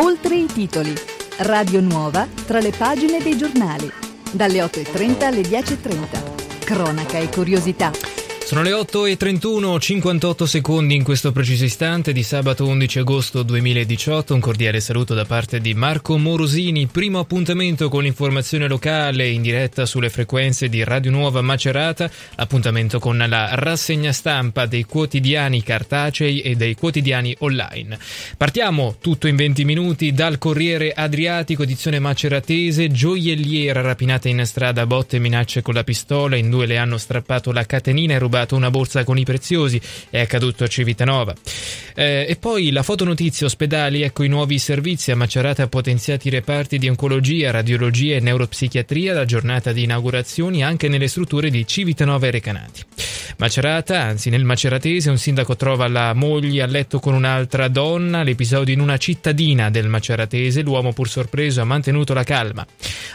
Oltre i titoli. Radio Nuova tra le pagine dei giornali. Dalle 8.30 alle 10.30. Cronaca e curiosità. Sono le 8.31, 58 secondi in questo preciso istante di sabato 11 agosto 2018. Un cordiale saluto da parte di Marco Morosini. Primo appuntamento con l'informazione locale in diretta sulle frequenze di Radio Nuova Macerata. Appuntamento con la rassegna stampa dei quotidiani cartacei e dei quotidiani online. Partiamo tutto in 20 minuti dal Corriere Adriatico, edizione maceratese. Gioielliera rapinata in strada, botte e minacce con la pistola. In due le hanno strappato la catenina e rubato rubato una borsa con i preziosi, è accaduto a Civitanova. Eh, e poi la fotonotizia ospedali, ecco i nuovi servizi a Macerata potenziati reparti di oncologia, radiologia e neuropsichiatria, la giornata di inaugurazioni anche nelle strutture di Civitanova e Recanati. Macerata, anzi nel maceratese, un sindaco trova la moglie a letto con un'altra donna, l'episodio in una cittadina del maceratese, l'uomo pur sorpreso ha mantenuto la calma.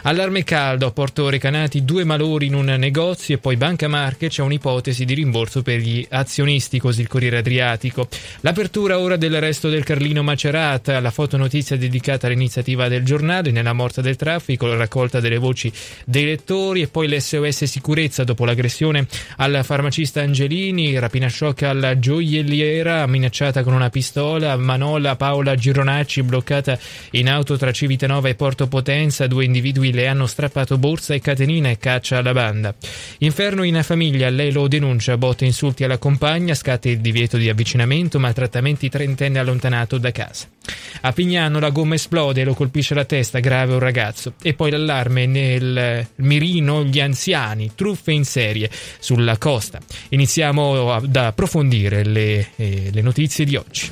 Allarme caldo a Porto Recanati, due malori in un negozio e poi Banca Marche c'è un'ipotesi di di rimborso per gli azionisti, così il Corriere Adriatico. L'apertura ora del resto del Carlino Macerata, la fotonotizia dedicata all'iniziativa del giornale nella morte del traffico, la raccolta delle voci dei lettori e poi l'SOS sicurezza dopo l'aggressione al farmacista Angelini, rapina shock alla gioielliera minacciata con una pistola, Manola Paola Gironacci bloccata in auto tra Civitanova e Porto Potenza, due individui le hanno strappato borsa e catenina e caccia alla banda. Inferno in famiglia, lei lo denuncia denuncia, botte insulti alla compagna, scatta il divieto di avvicinamento, maltrattamenti trentenne allontanato da casa. A Pignano la gomma esplode e lo colpisce la testa, grave un ragazzo. E poi l'allarme nel mirino gli anziani, truffe in serie sulla costa. Iniziamo ad approfondire le, eh, le notizie di oggi.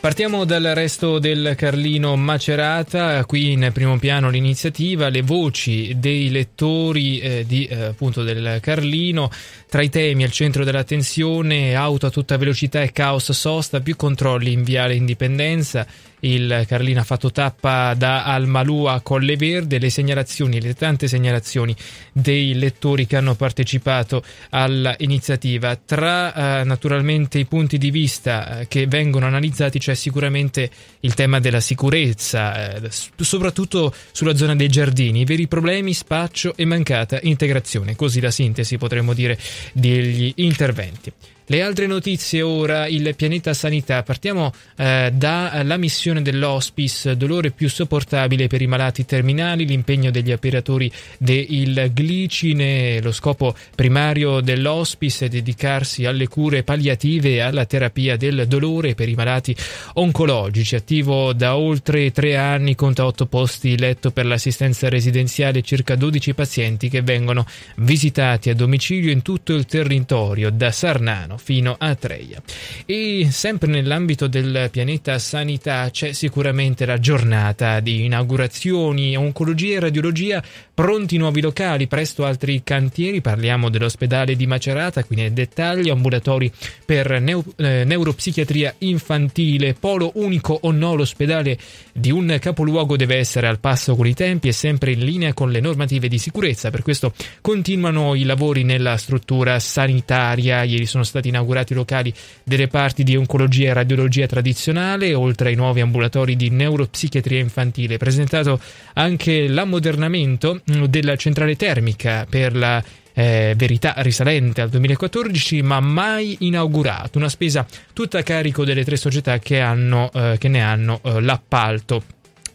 Partiamo dal resto del Carlino Macerata, qui in primo piano l'iniziativa, le voci dei lettori eh, di, eh, appunto del Carlino, tra i temi al centro dell'attenzione auto a tutta velocità e caos sosta, più controlli in Viale Indipendenza, il Carlina ha fatto tappa da Almalua a Colle Verde, le segnalazioni, le tante segnalazioni dei lettori che hanno partecipato all'iniziativa. Tra eh, naturalmente i punti di vista eh, che vengono analizzati c'è sicuramente il tema della sicurezza, eh, soprattutto sulla zona dei giardini, veri problemi, spaccio e mancata integrazione, così la sintesi potremmo dire degli interventi. Le altre notizie ora, il pianeta sanità. Partiamo eh, dalla eh, missione dell'hospice, dolore più sopportabile per i malati terminali, l'impegno degli operatori del glicine, lo scopo primario dell'hospice è dedicarsi alle cure palliative e alla terapia del dolore per i malati oncologici. Attivo da oltre tre anni, conta otto posti letto per l'assistenza residenziale e circa 12 pazienti che vengono visitati a domicilio in tutto il territorio, da Sarnano fino a Treia. E sempre nell'ambito del pianeta sanità c'è sicuramente la giornata di inaugurazioni, oncologia e radiologia, pronti nuovi locali, presto altri cantieri, parliamo dell'ospedale di Macerata, qui nei dettagli, ambulatori per neo, eh, neuropsichiatria infantile, polo unico o no l'ospedale di un capoluogo deve essere al passo con i tempi e sempre in linea con le normative di sicurezza, per questo continuano i lavori nella struttura sanitaria, ieri sono stati stati inaugurati locali dei reparti di oncologia e radiologia tradizionale, oltre ai nuovi ambulatori di neuropsichiatria infantile. Presentato anche l'ammodernamento mm, della centrale termica per la eh, verità risalente al 2014 ma mai inaugurato una spesa tutta a carico delle tre società che, hanno, eh, che ne hanno eh, l'appalto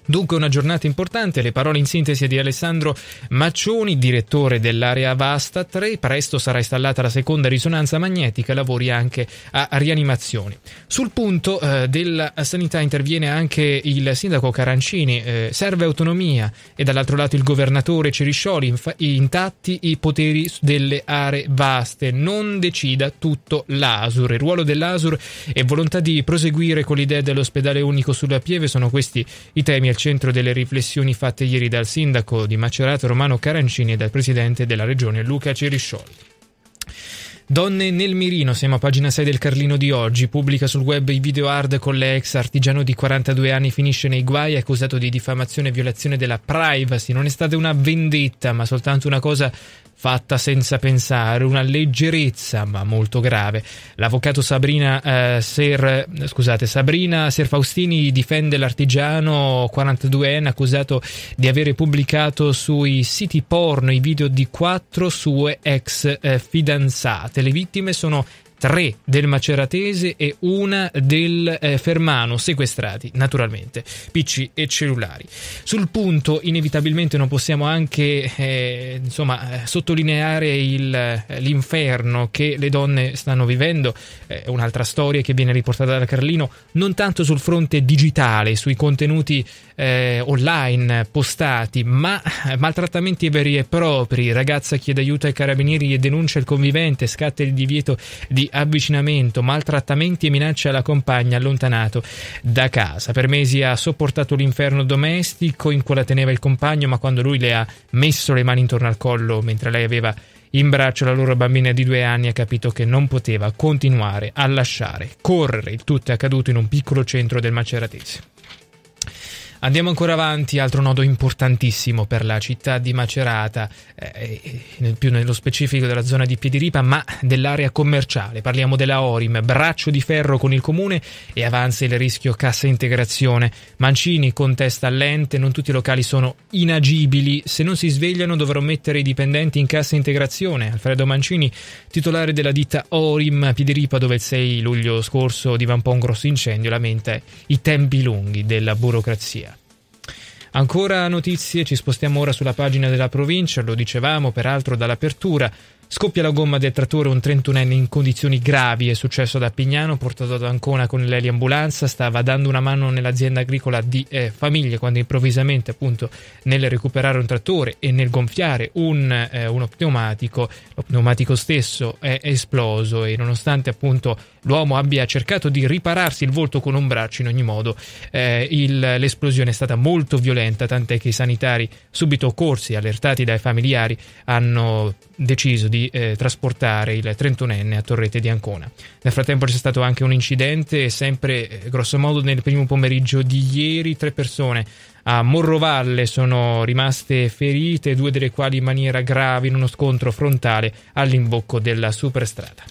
Dunque una giornata importante, le parole in sintesi di Alessandro Maccioni, direttore dell'area Vasta 3, presto sarà installata la seconda risonanza magnetica, lavori anche a rianimazioni. Sul punto eh, della sanità interviene anche il sindaco Carancini, eh, serve autonomia e dall'altro lato il governatore Ceriscioli, inf- intatti i poteri delle aree vaste, non decida tutto l'ASUR. Il ruolo dell'ASUR e volontà di proseguire con l'idea dell'ospedale unico sulla Pieve sono questi i temi al centro delle riflessioni fatte ieri dal sindaco di Macerato Romano Carancini e dal presidente della regione Luca Ceriscioli. Donne nel mirino, siamo a pagina 6 del Carlino di oggi, pubblica sul web i video hard con l'ex artigiano di 42 anni finisce nei guai accusato di diffamazione e violazione della privacy. Non è stata una vendetta, ma soltanto una cosa fatta senza pensare, una leggerezza ma molto grave. L'avvocato Sabrina, eh, Ser, scusate, Sabrina Serfaustini difende l'artigiano 42enne accusato di avere pubblicato sui siti porno i video di quattro sue ex eh, fidanzate. Le vittime sono tre del Maceratese e una del eh, Fermano, sequestrati naturalmente, PC e cellulari. Sul punto inevitabilmente non possiamo anche eh, insomma, eh, sottolineare il, eh, l'inferno che le donne stanno vivendo, è eh, un'altra storia che viene riportata da Carlino, non tanto sul fronte digitale, sui contenuti eh, online postati, ma maltrattamenti veri e propri, ragazza chiede aiuto ai carabinieri e denuncia il convivente, scatta il divieto di avvicinamento, maltrattamenti e minacce alla compagna allontanato da casa. Per mesi ha sopportato l'inferno domestico in cui la teneva il compagno, ma quando lui le ha messo le mani intorno al collo mentre lei aveva in braccio la loro bambina di due anni ha capito che non poteva continuare a lasciare correre. Il tutto è accaduto in un piccolo centro del Maceratese. Andiamo ancora avanti, altro nodo importantissimo per la città di Macerata, eh, nel, eh, più nello specifico della zona di Piediripa, ma dell'area commerciale. Parliamo della Orim, braccio di ferro con il comune e avanza il rischio cassa integrazione. Mancini contesta all'ente, non tutti i locali sono inagibili, se non si svegliano dovrò mettere i dipendenti in cassa integrazione. Alfredo Mancini, titolare della ditta Orim Piediripa, dove il 6 luglio scorso divampò un grosso incendio, lamenta i tempi lunghi della burocrazia. Ancora notizie, ci spostiamo ora sulla pagina della provincia, lo dicevamo peraltro dall'apertura. Scoppia la gomma del trattore un 31enne in condizioni gravi, è successo ad Appignano, portato ad Ancona con l'eliambulanza, stava dando una mano nell'azienda agricola di eh, famiglie quando improvvisamente appunto nel recuperare un trattore e nel gonfiare un, eh, uno pneumatico, lo pneumatico stesso è esploso e nonostante appunto l'uomo abbia cercato di ripararsi il volto con un braccio. In ogni modo, eh, il, l'esplosione è stata molto violenta, tant'è che i sanitari, subito corsi, allertati dai familiari, hanno deciso di eh, trasportare il 31enne a Torrete di Ancona. Nel frattempo c'è stato anche un incidente, sempre eh, grossomodo nel primo pomeriggio di ieri, tre persone a Morrovalle sono rimaste ferite, due delle quali in maniera grave in uno scontro frontale all'imbocco della superstrada.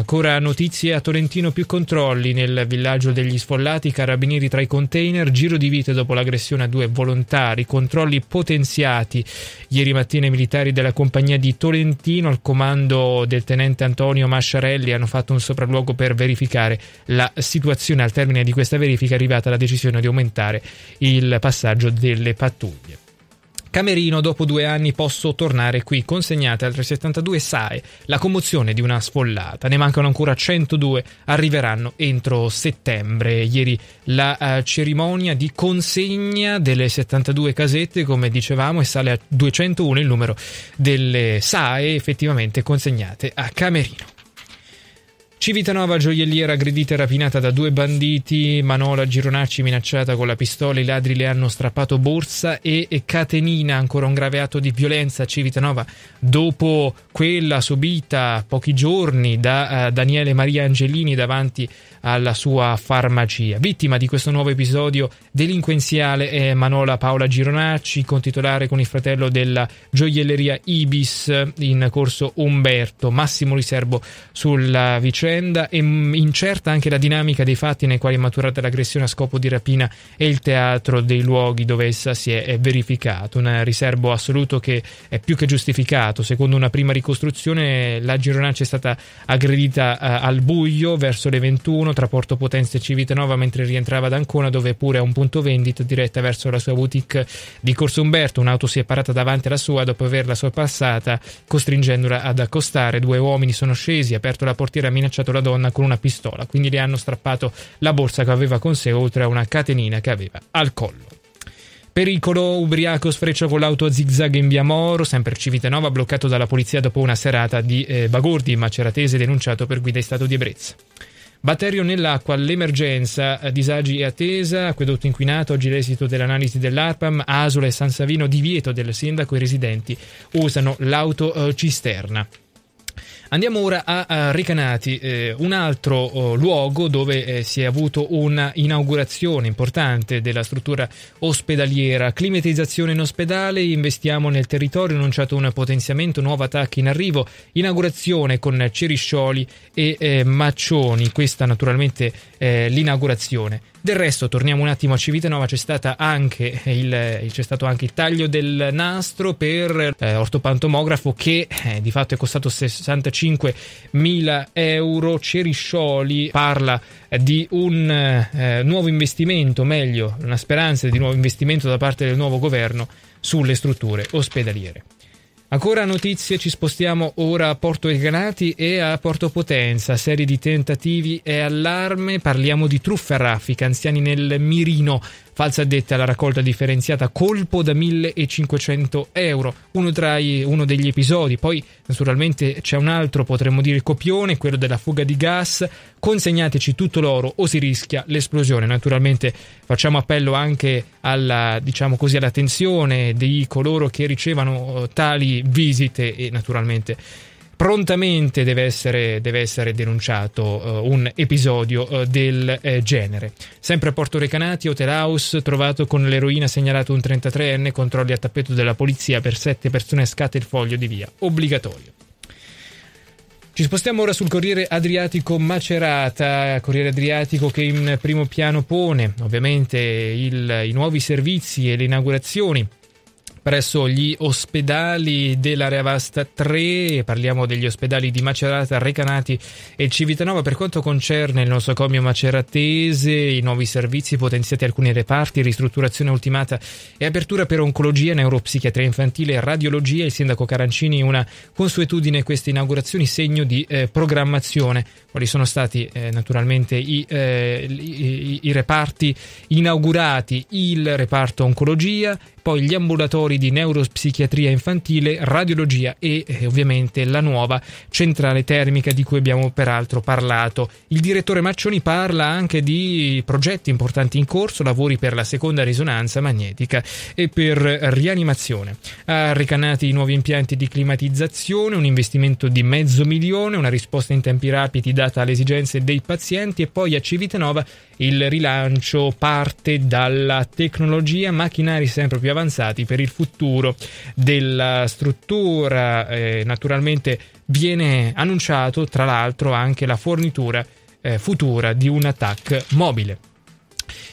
Ancora notizie a Tolentino più controlli nel villaggio degli sfollati, carabinieri tra i container, giro di vite dopo l'aggressione a due volontari, controlli potenziati. Ieri mattina i militari della compagnia di Tolentino al comando del tenente Antonio Masciarelli hanno fatto un sopralluogo per verificare la situazione. Al termine di questa verifica è arrivata la decisione di aumentare il passaggio delle pattuglie. Camerino, dopo due anni posso tornare qui, consegnate altre 72 SAE. La commozione di una sfollata, ne mancano ancora 102, arriveranno entro settembre. Ieri la eh, cerimonia di consegna delle 72 casette, come dicevamo, e sale a 201 il numero delle SAE effettivamente consegnate a Camerino. Civitanova, gioielliera aggredita e rapinata da due banditi, Manola Gironacci minacciata con la pistola, i ladri le hanno strappato borsa e, Catenina, ancora un grave atto di violenza a Civitanova, dopo quella subita pochi giorni da uh, Daniele Maria Angelini davanti alla sua farmacia. Vittima di questo nuovo episodio delinquenziale è Manola Paola Gironacci, contitolare con il fratello della gioielleria Ibis in corso Umberto, massimo riservo sulla vicenda vicenda e incerta anche la dinamica dei fatti nei quali è maturata l'aggressione a scopo di rapina e il teatro dei luoghi dove essa si è, verificata. Un riservo assoluto che è più che giustificato. Secondo una prima ricostruzione, la Gironaccia è stata aggredita eh, al buio verso le 21 tra Porto Potenza e Civitanova mentre rientrava ad Ancona, dove pure a un punto vendita diretta verso la sua boutique di Corso Umberto. Un'auto si è parata davanti alla sua dopo averla sorpassata, costringendola ad accostare. Due uomini sono scesi, aperto la portiera minacciata minacciato la donna con una pistola, quindi le hanno strappato la borsa che aveva con sé oltre a una catenina che aveva al collo. Pericolo, ubriaco sfreccia con l'auto a zigzag in via Moro, sempre Civitanova, bloccato dalla polizia dopo una serata di eh, bagordi maceratese denunciato per guida in stato di ebbrezza. Batterio nell'acqua, l'emergenza, eh, disagi e attesa, acquedotto inquinato, oggi l'esito dell'analisi dell'ARPAM, Asola e San Savino, divieto del sindaco, i residenti usano l'auto eh, cisterna. Andiamo ora a, a Ricanati, eh, un altro oh, luogo dove eh, si è avuto un'inaugurazione importante della struttura ospedaliera. Climatizzazione in ospedale, investiamo nel territorio, annunciato un potenziamento, nuovo attacco in arrivo, inaugurazione con Ceriscioli e eh, Maccioni, questa naturalmente è eh, l'inaugurazione. Del resto, torniamo un attimo a Civitanova, c'è, stata anche il, c'è stato anche il taglio del nastro per eh, ortopantomografo che eh, di fatto è costato 65.000 euro. Ceriscioli parla eh, di un eh, nuovo investimento, meglio una speranza di nuovo investimento da parte del nuovo governo sulle strutture ospedaliere. Ancora notizie, ci spostiamo ora a Porto Granati e a Porto Potenza, serie di tentativi e allarme, parliamo di truffe a raffica, anziani nel mirino, falsa addetta alla raccolta differenziata colpo da 1500 euro, uno, tra i, uno degli episodi, poi naturalmente c'è un altro, potremmo dire copione, quello della fuga di gas, consegnateci tutto l'oro o si rischia l'esplosione, naturalmente facciamo appello anche alla, diciamo così, all'attenzione di coloro che ricevano eh, tali visite e naturalmente prontamente deve essere, deve essere denunciato uh, un episodio uh, del eh, genere. Sempre a Porto Recanati, Hotel House, trovato con l'eroina segnalato un 33enne, controlli a tappeto della polizia per sette persone, scatta il foglio di via, obbligatorio. Ci spostiamo ora sul Corriere Adriatico Macerata, Corriere Adriatico che in primo piano pone ovviamente il, i nuovi servizi e le inaugurazioni presso gli ospedali dell'area vasta 3, parliamo degli ospedali di Macerata, Recanati e Civitanova. Per quanto concerne il nosocomio maceratese, i nuovi servizi potenziati alcuni reparti, ristrutturazione ultimata e apertura per oncologia, neuropsichiatria infantile e radiologia, il sindaco Carancini una consuetudine queste inaugurazioni segno di eh, programmazione. Quali sono stati eh, naturalmente i, eh, i, i reparti inaugurati? Il reparto oncologia, poi gli ambulatori laboratori di neuropsichiatria infantile, radiologia e eh, ovviamente la nuova centrale termica di cui abbiamo peraltro parlato. Il direttore Maccioni parla anche di progetti importanti in corso, lavori per la seconda risonanza magnetica e per rianimazione. Ha ricanati i nuovi impianti di climatizzazione, un investimento di mezzo milione, una risposta in tempi rapidi data alle esigenze dei pazienti e poi a Civitanova il rilancio parte dalla tecnologia, macchinari sempre più avanzati per il futuro futuro della struttura. Eh, naturalmente viene annunciato tra l'altro anche la fornitura eh, futura di un attacco mobile.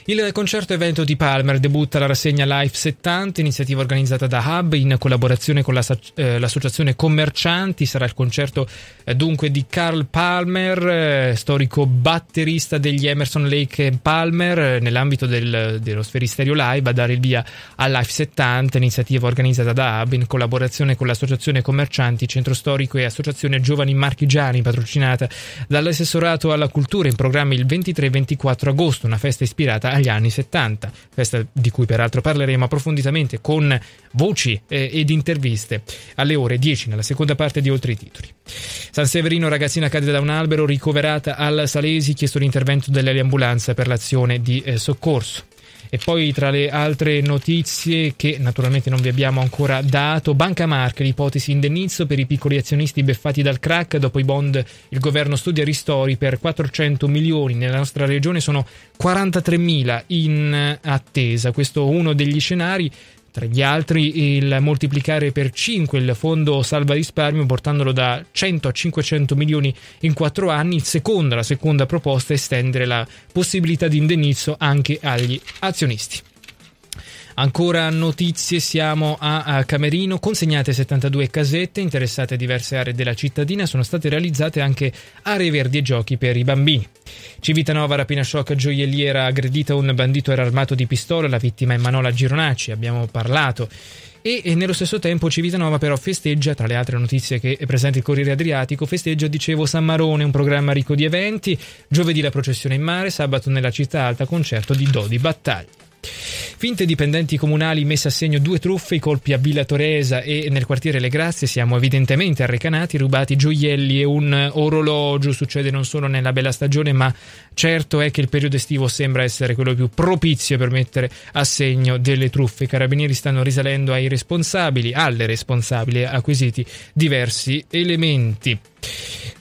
Il concerto evento di Palmer debutta la rassegna Life 70, iniziativa organizzata da Hub in collaborazione con eh, l'associazione Commercianti. Sarà il concerto eh, dunque di Carl Palmer, eh, storico batterista degli Emerson Lake Palmer, nell'ambito del, dello Sferisterio Live a dare il via a Life 70, iniziativa organizzata da Hub in collaborazione con l'associazione Commercianti, centro storico e associazione Giovani Marchigiani, patrocinata dall'assessorato alla cultura in programma il 23 e 24 agosto, una festa ispirata ispirata agli anni 70, festa di cui peraltro parleremo approfonditamente con voci eh, ed interviste alle ore 10 nella seconda parte di Oltre i titoli. San Severino, ragazzina cade da un albero, ricoverata al Salesi, chiesto l'intervento dell'ambulanza per l'azione di eh, soccorso. E poi tra le altre notizie che naturalmente non vi abbiamo ancora dato, Banca Marche, l'ipotesi indennizzo per i piccoli azionisti beffati dal crack, dopo i bond il governo studia ristori per 400 milioni, nella nostra regione sono 43 mila in attesa, questo è uno degli scenari tra gli altri il moltiplicare per 5 il fondo salva risparmio portandolo da 100 a 500 milioni in 4 anni. Seconda, la seconda proposta è estendere la possibilità di indennizzo anche agli azionisti. Ancora notizie, siamo a Camerino, consegnate 72 casette, interessate a diverse aree della cittadina, sono state realizzate anche aree verdi e giochi per i bambini. Civitanova, rapina shock, gioielliera, aggredita un bandito era armato di pistola, la vittima è Manola Gironacci, abbiamo parlato. E, e nello stesso tempo Civitanova però festeggia, tra le altre notizie che è presente il Corriere Adriatico, festeggia, dicevo, San Marone, un programma ricco di eventi, giovedì la processione in mare, sabato nella città alta concerto di Dodi Battaglia. Finte dipendenti comunali messe a segno due truffe, i colpi a Villa Toresa e nel quartiere Le Grazie siamo evidentemente arrecanati, rubati gioielli e un orologio, succede non solo nella bella stagione ma certo è che il periodo estivo sembra essere quello più propizio per mettere a segno delle truffe. I carabinieri stanno risalendo ai responsabili, alle responsabili acquisiti diversi elementi.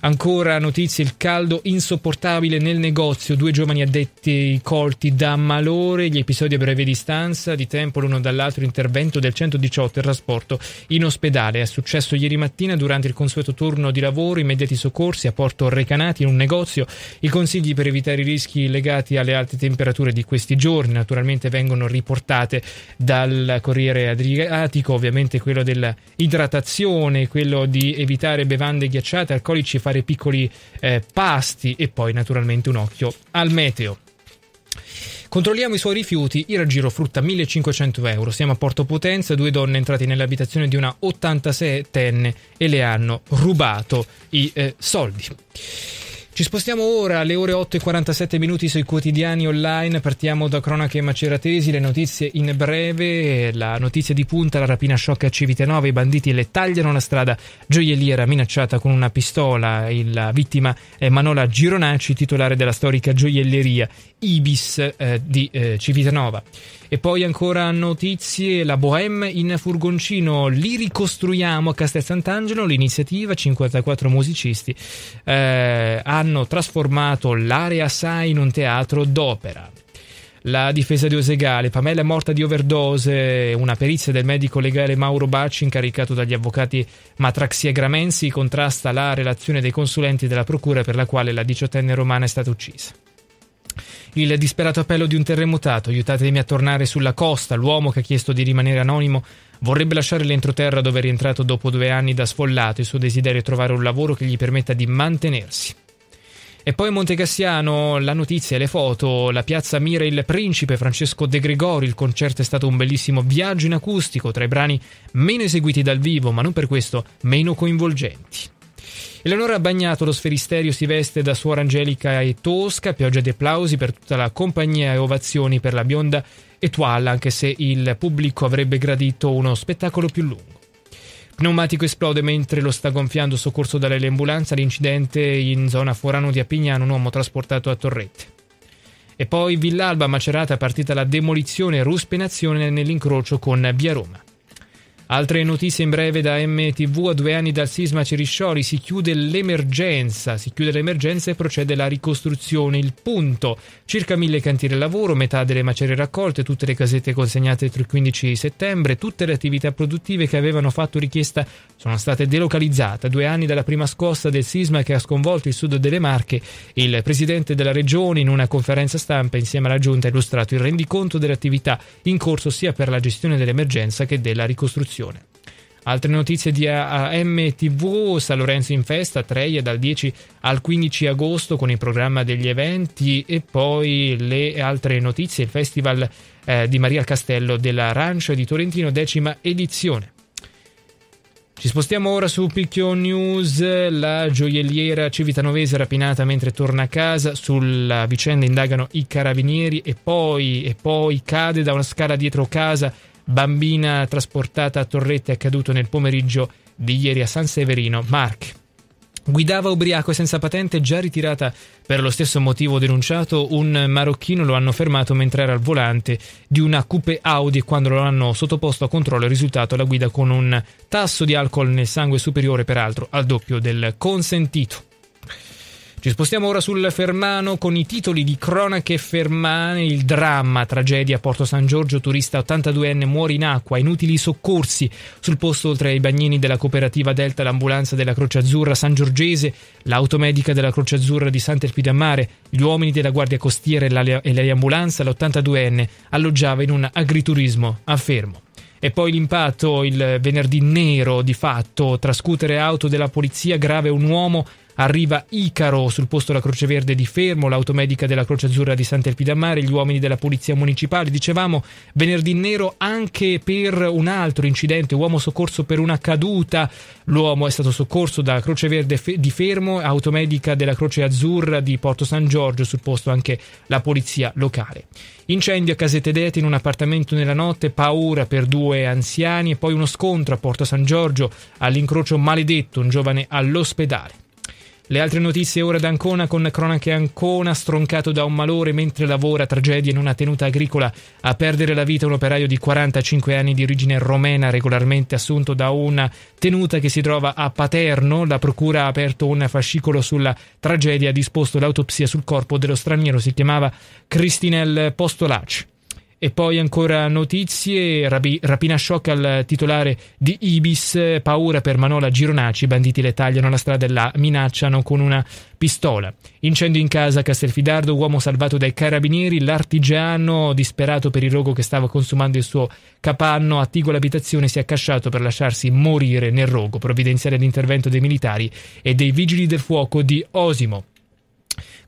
Ancora notizie, il caldo insopportabile nel negozio, due giovani addetti colti da malore, gli episodi a breve distanza di tempo l'uno dall'altro, intervento del 118 e trasporto in ospedale. È successo ieri mattina durante il consueto turno di lavoro, immediati soccorsi a Porto Recanati in un negozio. I consigli per evitare i rischi legati alle alte temperature di questi giorni naturalmente vengono riportate dal Corriere Adriatico, ovviamente quello dell'idratazione, quello di evitare bevande ghiacciate alcolici, fare piccoli eh, pasti e poi naturalmente un occhio al meteo. Controlliamo i suoi rifiuti, il raggiro frutta 1500 euro. Siamo a Porto Potenza, due donne entrate nell'abitazione di una 86enne e le hanno rubato i eh, soldi. Ci spostiamo ora alle ore 8 e 47 minuti sui quotidiani online, partiamo da cronache maceratesi, le notizie in breve, la notizia di punta, la rapina sciocca a Civitanova, i banditi le tagliano la strada, gioielliera minacciata con una pistola, la vittima è Manola Gironacci, titolare della storica gioielleria Ibis eh, di eh, Civitanova. E poi ancora notizie, la Bohème in furgoncino, li ricostruiamo a Castel Sant'Angelo, l'iniziativa, 54 musicisti eh, hanno trasformato l'area SAI in un teatro d'opera. La difesa di Osegale, Pamela è morta di overdose, una perizia del medico legale Mauro Bacci incaricato dagli avvocati Matraxia Gramensi contrasta la relazione dei consulenti della procura per la quale la diciottenne romana è stata uccisa. Il disperato appello di un terremotato, aiutatemi a tornare sulla costa, l'uomo che ha chiesto di rimanere anonimo vorrebbe lasciare l'entroterra dove è rientrato dopo due anni da sfollato, il suo desiderio è trovare un lavoro che gli permetta di mantenersi. E poi Montecassiano, la notizia, e le foto, la piazza Mira il Principe, Francesco De Gregori, il concerto è stato un bellissimo viaggio in acustico tra i brani meno eseguiti dal vivo, ma non per questo meno coinvolgenti. Eleonora Bagnato, lo sferisterio, si veste da suora angelica e tosca, pioggia di applausi per tutta la compagnia e ovazioni per la bionda Etoile, anche se il pubblico avrebbe gradito uno spettacolo più lungo. Pneumatico esplode mentre lo sta gonfiando soccorso dall'ambulanza l'incidente in zona Forano di Apignano, un uomo trasportato a Torrette. E poi Villalba Macerata partita la demolizione e ruspinazione nell'incrocio con Via Roma. Altre notizie in breve da MTV a due anni dal sisma Ceriscioli si chiude l'emergenza, si chiude l'emergenza e procede la ricostruzione, il punto, circa mille cantieri lavoro, metà delle macerie raccolte, tutte le casette consegnate entro il 15 settembre, tutte le attività produttive che avevano fatto richiesta sono state delocalizzate. A due anni dalla prima scossa del sisma che ha sconvolto il sud delle Marche, il presidente della regione in una conferenza stampa insieme alla giunta ha illustrato il rendiconto delle attività in corso sia per la gestione dell'emergenza che della ricostruzione discussione. Altre notizie di AMTV, San Lorenzo in festa, Treia dal 10 al 15 agosto con il programma degli eventi e poi le altre notizie, il festival eh, di Maria Castello dell'Arancio di Torrentino, decima edizione. Ci spostiamo ora su Picchio News, la gioielliera civitanovese rapinata mentre torna a casa, sulla vicenda indagano i carabinieri e poi, e poi cade da una scala dietro casa bambina trasportata a Torrette accaduto nel pomeriggio di ieri a San Severino, Mark. Guidava ubriaco e senza patente già ritirata per lo stesso motivo denunciato, un marocchino lo hanno fermato mentre era al volante di una coupe Audi e quando lo hanno sottoposto a controllo è risultato la guida con un tasso di alcol nel sangue superiore peraltro al doppio del consentito. Ci spostiamo ora sul Fermano con i titoli di cronache fermane, il dramma, tragedia a Porto San Giorgio, turista 82enne muore in acqua, inutili soccorsi, sul posto oltre ai bagnini della cooperativa Delta, l'ambulanza della Croce Azzurra San Giorgese, l'automedica della Croce Azzurra di Sant'Elpidio Mare, gli uomini della Guardia Costiera e l'ambulanza, l'82enne alloggiava in un agriturismo a Fermo. E poi l'impatto, il venerdì nero di fatto, tra scooter e auto della polizia grave un uomo Arriva Icaro sul posto della Croce Verde di Fermo, l'automedica della Croce Azzurra di Sant'Elpidammare, gli uomini della Polizia Municipale. Dicevamo venerdì nero anche per un altro incidente, uomo soccorso per una caduta. L'uomo è stato soccorso da Croce Verde di Fermo, automedica della Croce Azzurra di Porto San Giorgio, sul posto anche la polizia locale. Incendio a Casette d'Ete in un appartamento nella notte, paura per due anziani e poi uno scontro a Porto San Giorgio all'incrocio maledetto, un giovane all'ospedale. Le altre notizie ora da Ancona con cronache Ancona, stroncato da un malore mentre lavora, tragedia in una tenuta agricola, a perdere la vita un operaio di 45 anni di origine romena regolarmente assunto da una tenuta che si trova a Paterno, la procura ha aperto un fascicolo sulla tragedia, e ha disposto l'autopsia sul corpo dello straniero, si chiamava Cristinel Postolacci. E poi ancora notizie, rabi, rapina shock al titolare di Ibis, paura per Manola Gironaci, i banditi le tagliano la strada e la minacciano con una pistola. Incendio in casa a Castelfidardo, uomo salvato dai carabinieri, l'artigiano disperato per il rogo che stava consumando il suo capanno, attigo l'abitazione, si è accasciato per lasciarsi morire nel rogo, provvidenziale l'intervento dei militari e dei vigili del fuoco di Osimo.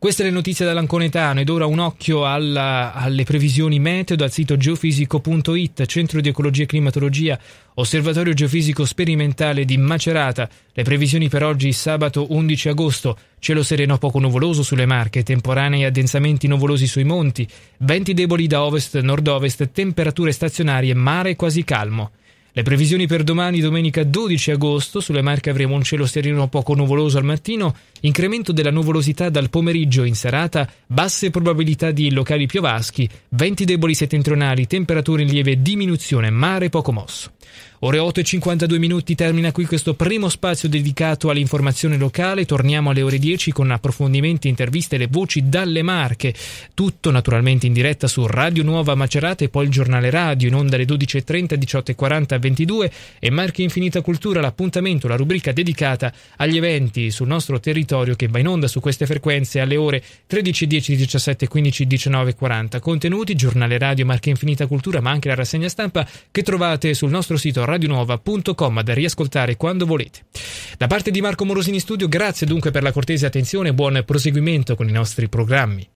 Queste le notizie dall'Anconetano ed ora un occhio alla, alle previsioni meteo dal sito geofisico.it, Centro di Ecologia e Climatologia, Osservatorio Geofisico Sperimentale di Macerata. Le previsioni per oggi sabato 11 agosto. Cielo sereno poco nuvoloso sulle Marche, temporanei addensamenti nuvolosi sui monti, venti deboli da ovest-nord-ovest, temperature stazionarie, mare quasi calmo. Le previsioni per domani, domenica 12 agosto, sulle Marche avremo un cielo sereno poco nuvoloso al mattino, incremento della nuvolosità dal pomeriggio in serata, basse probabilità di locali piovaschi, venti deboli settentrionali, temperature in lieve diminuzione, mare poco mosso. Ore 8 e 52 minuti termina qui questo primo spazio dedicato all'informazione locale. Torniamo alle ore 10 con approfondimenti, interviste e le voci dalle Marche. Tutto naturalmente in diretta su Radio Nuova Macerata e poi il giornale radio in onda alle 12.30, 18.40, 22 e Marche Infinita Cultura, l'appuntamento, la rubrica dedicata agli eventi sul nostro territorio che va in onda su queste frequenze alle ore 13.10, 17.15, 19.40. Contenuti, giornale radio Marche Infinita Cultura, ma anche la rassegna stampa che trovate sul nostro sito radionuova.com da riascoltare quando volete. Da parte di Marco Morosini Studio, grazie dunque per la cortese attenzione e buon proseguimento con i nostri programmi.